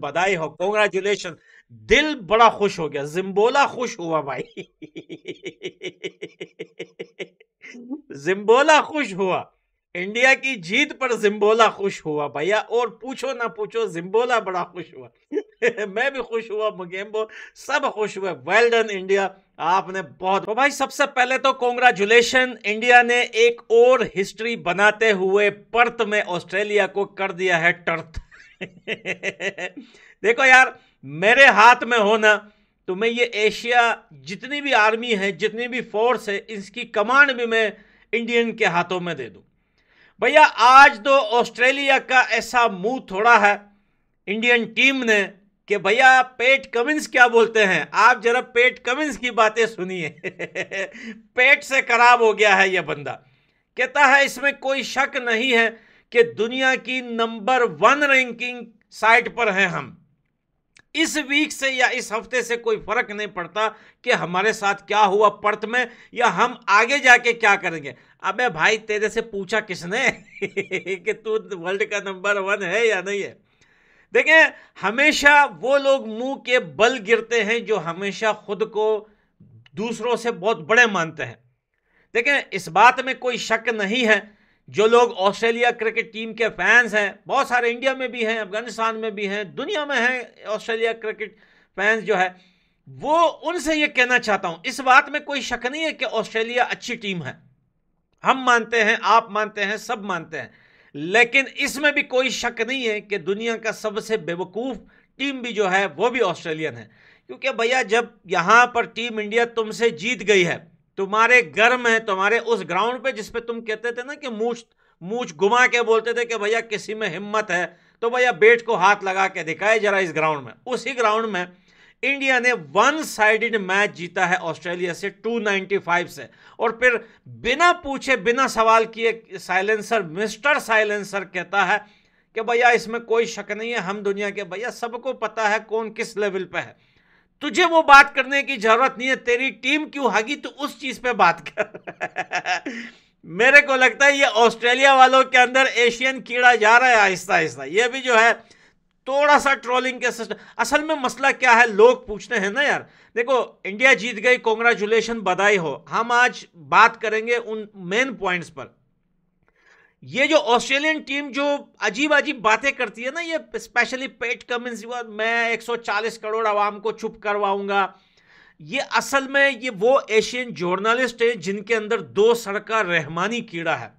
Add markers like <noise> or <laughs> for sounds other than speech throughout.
बधाई हो कॉन्ग्रेचुलेशन दिल बड़ा खुश हो गया जिम्बोला खुश हुआ भाई जिम्बोला खुश हुआ इंडिया की जीत पर जिम्बोला खुश हुआ भैया और पूछो ना पूछो जिम्बोला बड़ा खुश हुआ <laughs> मैं भी खुश हुआ मुगेम्बो सब खुश हुए वेल डन इंडिया आपने बहुत तो भाई सबसे पहले तो कॉन्ग्रेचुलेशन इंडिया ने एक और हिस्ट्री बनाते हुए पर्थ में ऑस्ट्रेलिया को कर दिया है टर्थ <laughs> देखो यार मेरे हाथ में हो ना तो मैं ये एशिया जितनी भी आर्मी है जितनी भी फोर्स है इसकी कमांड भी मैं इंडियन के हाथों में दे दूं भैया आज तो ऑस्ट्रेलिया का ऐसा मुंह थोड़ा है इंडियन टीम ने कि भैया पेट कमिंस क्या बोलते हैं आप जरा पेट कमिंस की बातें सुनिए <laughs> पेट से खराब हो गया है यह बंदा कहता है इसमें कोई शक नहीं है कि दुनिया की नंबर वन रैंकिंग साइट पर हैं हम इस वीक से या इस हफ्ते से कोई फर्क नहीं पड़ता कि हमारे साथ क्या हुआ पर्थ में या हम आगे जाके क्या करेंगे अबे भाई तेरे से पूछा किसने <laughs> कि तू वर्ल्ड का नंबर वन है या नहीं है देखें हमेशा वो लोग मुंह के बल गिरते हैं जो हमेशा खुद को दूसरों से बहुत बड़े मानते हैं देखें इस बात में कोई शक नहीं है जो लोग ऑस्ट्रेलिया क्रिकेट टीम के फैंस हैं बहुत सारे इंडिया में भी हैं अफगानिस्तान में भी हैं दुनिया में हैं ऑस्ट्रेलिया क्रिकेट फैंस जो है वो उनसे ये कहना चाहता हूँ इस बात में कोई शक नहीं है कि ऑस्ट्रेलिया अच्छी टीम है हम मानते हैं आप मानते हैं सब मानते हैं लेकिन इसमें भी कोई शक नहीं है कि दुनिया का सबसे बेवकूफ़ टीम भी जो है वो भी ऑस्ट्रेलियन है क्योंकि भैया जब यहाँ पर टीम इंडिया तुमसे जीत गई है तुम्हारे घर में तुम्हारे उस ग्राउंड पे जिसपे तुम कहते थे ना कि मूछ मूछ घुमा के बोलते थे कि भैया किसी में हिम्मत है तो भैया बेट को हाथ लगा के दिखाए जरा इस ग्राउंड में उसी ग्राउंड में इंडिया ने वन साइडेड मैच जीता है ऑस्ट्रेलिया से 295 से और फिर बिना पूछे बिना सवाल किए साइलेंसर मिस्टर साइलेंसर कहता है कि भैया इसमें कोई शक नहीं है हम दुनिया के भैया सबको पता है कौन किस लेवल पे है तुझे वो बात करने की जरूरत नहीं है तेरी टीम क्यों हगी तो उस चीज पे बात कर <laughs> मेरे को लगता है ये ऑस्ट्रेलिया वालों के अंदर एशियन कीड़ा जा रहा है आहिस्ता आहिस्ता ये भी जो है थोड़ा सा ट्रोलिंग के सिस्टम असल में मसला क्या है लोग पूछते हैं ना यार देखो इंडिया जीत गई कॉन्ग्रेचुलेशन बधाई हो हम आज बात करेंगे उन मेन पॉइंट्स पर ये जो ऑस्ट्रेलियन टीम जो अजीब अजीब बातें करती है ना ये स्पेशली पेट कमिंस मैं 140 करोड़ आवाम को चुप करवाऊंगा ये असल में ये वो एशियन जर्नलिस्ट हैं जिनके अंदर दो सड़का रहमानी कीड़ा है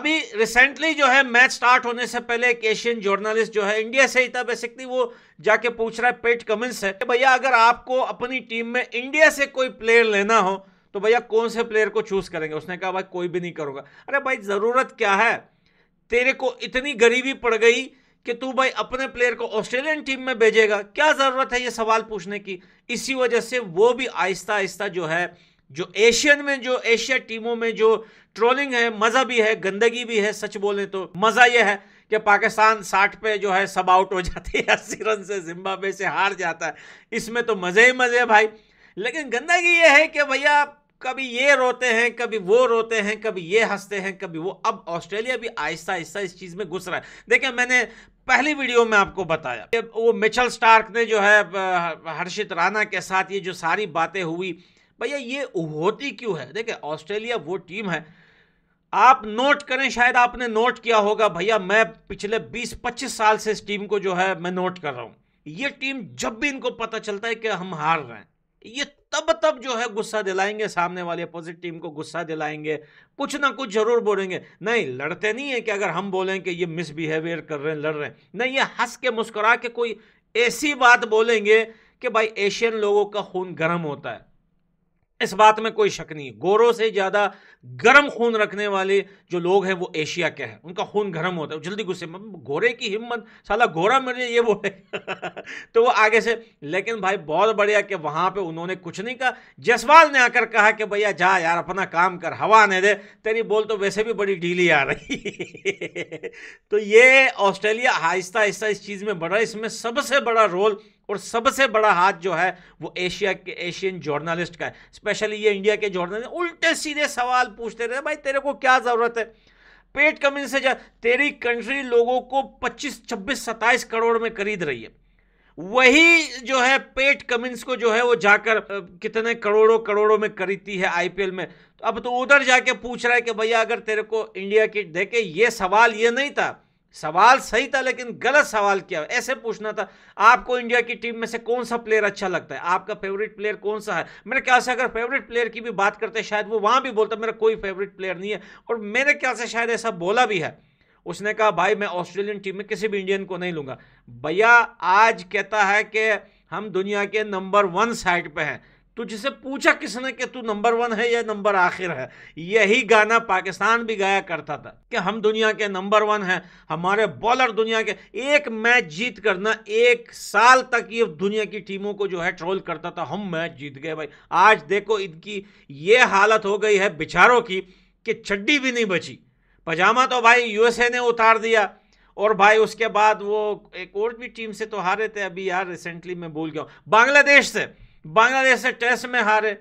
अभी रिसेंटली जो है मैच स्टार्ट होने से पहले एक एशियन जर्नलिस्ट जो है इंडिया से ही था बेसिकली वो जाके पूछ रहा है पेट कमिंस है भैया अगर आपको अपनी टीम में इंडिया से कोई प्लेयर लेना हो तो भैया कौन से प्लेयर को चूज करेंगे उसने कहा भाई कोई भी नहीं करूंगा अरे भाई ज़रूरत क्या है तेरे को इतनी गरीबी पड़ गई कि तू भाई अपने प्लेयर को ऑस्ट्रेलियन टीम में भेजेगा क्या ज़रूरत है ये सवाल पूछने की इसी वजह से वो भी आहिस्ता आहिस्ता जो है जो एशियन में जो एशिया टीमों में जो ट्रोलिंग है मज़ा भी है गंदगी भी है सच बोले तो मज़ा यह है कि पाकिस्तान साठ पे जो है सब आउट हो जाती है अस्सी रन से जिम्बाब्वे से हार जाता है इसमें तो मज़े ही मज़े है भाई लेकिन गंदगी ये है कि भैया कभी ये रोते हैं कभी वो रोते हैं कभी ये हंसते हैं कभी वो अब ऑस्ट्रेलिया भी आहिस्ता आहिस्ता इस चीज़ में घुस रहा है देखिए मैंने पहली वीडियो में आपको बताया कि वो मिचल स्टार्क ने जो है हर्षित राणा के साथ ये जो सारी बातें हुई भैया ये होती क्यों है देखिए ऑस्ट्रेलिया वो टीम है आप नोट करें शायद आपने नोट किया होगा भैया मैं पिछले 20-25 साल से इस टीम को जो है मैं नोट कर रहा हूँ ये टीम जब भी इनको पता चलता है कि हम हार रहे हैं ये तब तब जो है गुस्सा दिलाएंगे सामने वाली अपोजिट टीम को गुस्सा दिलाएंगे कुछ ना कुछ जरूर बोलेंगे नहीं लड़ते नहीं है कि अगर हम बोलें कि ये मिसबिहेवियर कर रहे हैं लड़ रहे हैं नहीं ये हंस के मुस्कुरा के कोई ऐसी बात बोलेंगे कि भाई एशियन लोगों का खून गर्म होता है इस बात में कोई शक नहीं गोरों से ज़्यादा गर्म खून रखने वाले जो लोग हैं वो एशिया के हैं उनका खून गर्म होता है जल्दी गुस्से में गोरे की हिम्मत साला गोरा मुझे ये बोले तो वो आगे से लेकिन भाई बहुत बढ़िया कि वहाँ पे उन्होंने कुछ नहीं कहा जसवाल ने आकर कहा कि भैया जा यार अपना काम कर हवा नहीं दे तेरी बोल तो वैसे भी बड़ी ढीली आ रही <laughs> तो ये ऑस्ट्रेलिया आहिस्ता आहिस्ता इस चीज़ में बढ़ा इसमें सबसे बड़ा रोल और सबसे बड़ा हाथ जो है वो एशिया के एशियन जर्नलिस्ट का है स्पेशली ये इंडिया के जर्नलिस्ट उल्टे सीधे सवाल पूछते रहे भाई तेरे को क्या ज़रूरत है पेट कमीन से जा तेरी कंट्री लोगों को 25, 26, 27 करोड़ में खरीद रही है वही जो है पेट कमिंस को जो है वो जाकर कितने करोड़ों करोड़ों में खरीदती है आईपीएल में तो अब तो उधर जाके पूछ रहा है कि भैया अगर तेरे को इंडिया की देखे ये सवाल ये नहीं था सवाल सही था लेकिन गलत सवाल किया ऐसे पूछना था आपको इंडिया की टीम में से कौन सा प्लेयर अच्छा लगता है आपका फेवरेट प्लेयर कौन सा है मेरे ख्याल से अगर फेवरेट प्लेयर की भी बात करते शायद वो वहाँ भी बोलता मेरा कोई फेवरेट प्लेयर नहीं है और मेरे ख्याल से शायद ऐसा बोला भी है उसने कहा भाई मैं ऑस्ट्रेलियन टीम में किसी भी इंडियन को नहीं लूँगा भैया आज कहता है कि हम दुनिया के नंबर वन साइड पर हैं तुझसे तो पूछा किसने कि तू नंबर वन है या नंबर आखिर है यही गाना पाकिस्तान भी गाया करता था कि हम दुनिया के नंबर वन हैं हमारे बॉलर दुनिया के एक मैच जीत करना एक साल तक ये दुनिया की टीमों को जो है ट्रोल करता था हम मैच जीत गए भाई आज देखो इनकी ये हालत हो गई है बिचारों की कि छड्डी भी नहीं बची पजामा तो भाई यूएसए ने उतार दिया और भाई उसके बाद वो एक और भी टीम से तो हारे थे अभी यार रिसेंटली मैं भूल गया बांग्लादेश से बांग्लादेश से टेस्ट में हारे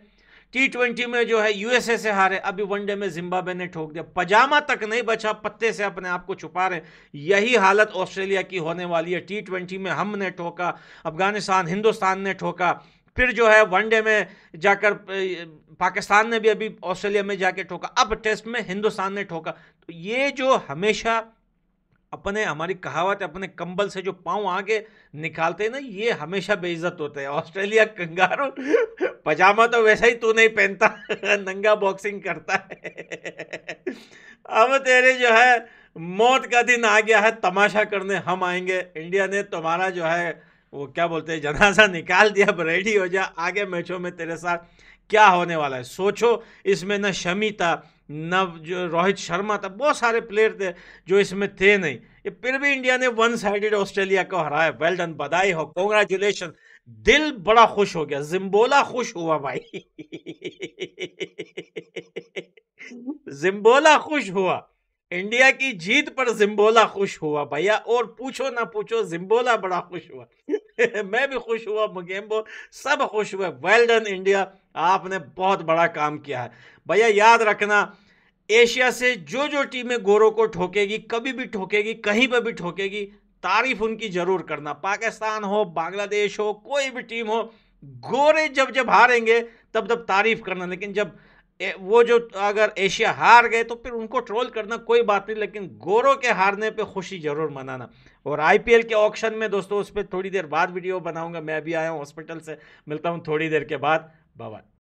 टी ट्वेंटी में जो है यूएसए से हारे अभी वनडे में जिम्बाब्वे ने ठोक दिया पजामा तक नहीं बचा पत्ते से अपने आप को छुपा रहे यही हालत ऑस्ट्रेलिया की होने वाली है टी ट्वेंटी में हमने ठोका अफगानिस्तान हिंदुस्तान ने ठोका फिर जो है वनडे में जाकर पाकिस्तान ने भी अभी ऑस्ट्रेलिया में जाके ठोका अब टेस्ट में हिंदुस्तान ने ठोका तो ये जो हमेशा अपने हमारी कहावत अपने कंबल से जो पाँव आगे निकालते हैं ना ये हमेशा बेइज्जत होते हैं ऑस्ट्रेलिया कंगारू पजामा तो वैसा ही तू नहीं पहनता <laughs> नंगा बॉक्सिंग करता है <laughs> अब तेरे जो है मौत का दिन आ गया है तमाशा करने हम आएंगे इंडिया ने तुम्हारा जो है वो क्या बोलते हैं जनाजा निकाल दिया अब रेडी हो जा आगे मैचों में तेरे साथ क्या होने वाला है सोचो इसमें ना शमी था नव जो रोहित शर्मा था बहुत सारे प्लेयर थे जो इसमें थे नहीं ये फिर भी इंडिया ने वन साइडेड ऑस्ट्रेलिया को हराया वेल डन बधाई हो कॉन्ग्रेचुलेशन दिल बड़ा खुश हो गया जिम्बोला खुश हुआ भाई जिम्बोला खुश हुआ इंडिया की जीत पर जिम्बोला खुश हुआ भैया और पूछो ना पूछो जिम्बोला बड़ा खुश हुआ <laughs> मैं भी खुश हुआ मुगेम्बो सब खुश हुए वेल डन इंडिया आपने बहुत बड़ा काम किया है भैया याद रखना एशिया से जो जो टीमें गोरों को ठोकेगी कभी भी ठोकेगी कहीं पर भी ठोकेगी तारीफ उनकी जरूर करना पाकिस्तान हो बांग्लादेश हो कोई भी टीम हो गोरे जब जब हारेंगे तब तब तारीफ करना लेकिन जब वो जो अगर एशिया हार गए तो फिर उनको ट्रोल करना कोई बात नहीं लेकिन गोरों के हारने पे खुशी ज़रूर मनाना और आईपीएल के ऑप्शन में दोस्तों उस पर थोड़ी देर बाद वीडियो बनाऊंगा मैं भी आया हूँ हॉस्पिटल से मिलता हूँ थोड़ी देर के बाद Bye-bye